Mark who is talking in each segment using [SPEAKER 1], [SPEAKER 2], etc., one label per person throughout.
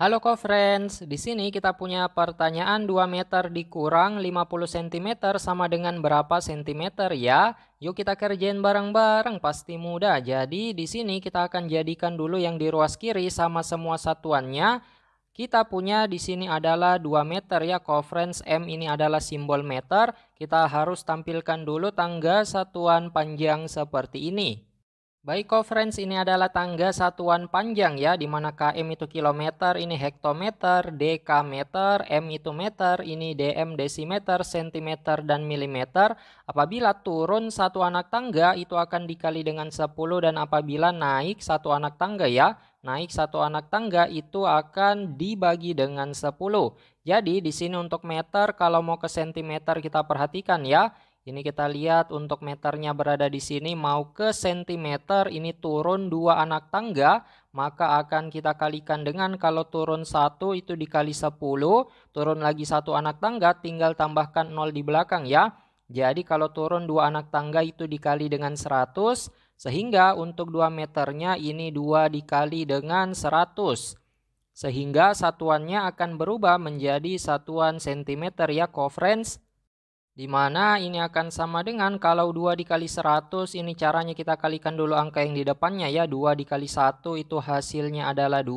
[SPEAKER 1] Halo co-friends, di sini kita punya pertanyaan 2 meter dikurang 50 cm sama dengan berapa cm ya? Yuk kita kerjain bareng-bareng, pasti mudah. Jadi di sini kita akan jadikan dulu yang di ruas kiri sama semua satuannya. Kita punya di sini adalah 2 meter ya, co-friends M ini adalah simbol meter. Kita harus tampilkan dulu tangga satuan panjang seperti ini. Baik, friends, ini adalah tangga satuan panjang ya, di mana km itu kilometer, ini hektometer, dk meter, m itu meter, ini dm desimeter, sentimeter, dan milimeter. Apabila turun satu anak tangga, itu akan dikali dengan 10, dan apabila naik satu anak tangga ya, naik satu anak tangga itu akan dibagi dengan 10. Jadi, di sini untuk meter, kalau mau ke sentimeter kita perhatikan ya, ini kita lihat untuk meternya berada di sini mau ke sentimeter ini turun dua anak tangga maka akan kita kalikan dengan kalau turun satu itu dikali 10 turun lagi satu anak tangga tinggal tambahkan nol di belakang ya. Jadi kalau turun dua anak tangga itu dikali dengan 100 sehingga untuk dua meternya ini dua dikali dengan 100 sehingga satuannya akan berubah menjadi satuan sentimeter ya coverage Dimana ini akan sama dengan kalau 2 dikali 100 ini caranya kita kalikan dulu angka yang di depannya ya. 2 dikali 1 itu hasilnya adalah 2.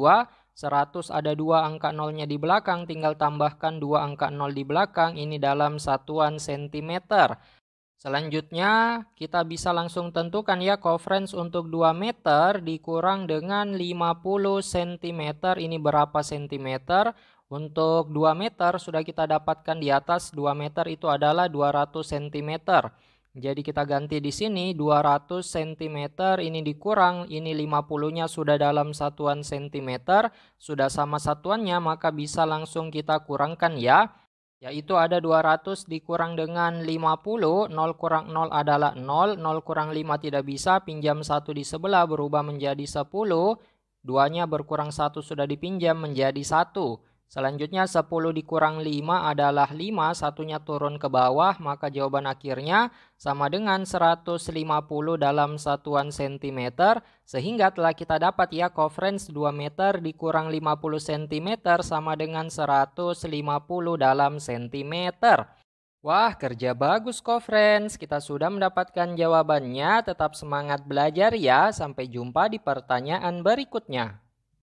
[SPEAKER 1] 100 ada 2 angka nolnya di belakang tinggal tambahkan 2 angka nol di belakang ini dalam satuan sentimeter. Selanjutnya kita bisa langsung tentukan ya coverage untuk 2 meter dikurang dengan 50 cm ini berapa cm untuk 2 meter sudah kita dapatkan di atas 2 meter itu adalah 200 cm. Jadi kita ganti di sini 200 cm ini dikurang ini 50-nya sudah dalam satuan cm, sudah sama satuannya maka bisa langsung kita kurangkan ya. Yaitu ada 200 dikurang dengan 50, 0 kurang 0 adalah 0, 0 kurang 5 tidak bisa, pinjam 1 di sebelah berubah menjadi 10, 2-nya berkurang 1 sudah dipinjam menjadi 1. Selanjutnya 10 dikurang 5 adalah 5, satunya turun ke bawah, maka jawaban akhirnya sama dengan 150 dalam satuan cm, sehingga telah kita dapat ya coverage 2 meter dikurang 50 cm sama dengan 150 dalam cm. Wah, kerja bagus kok friends. Kita sudah mendapatkan jawabannya. Tetap semangat belajar ya. Sampai jumpa di pertanyaan berikutnya.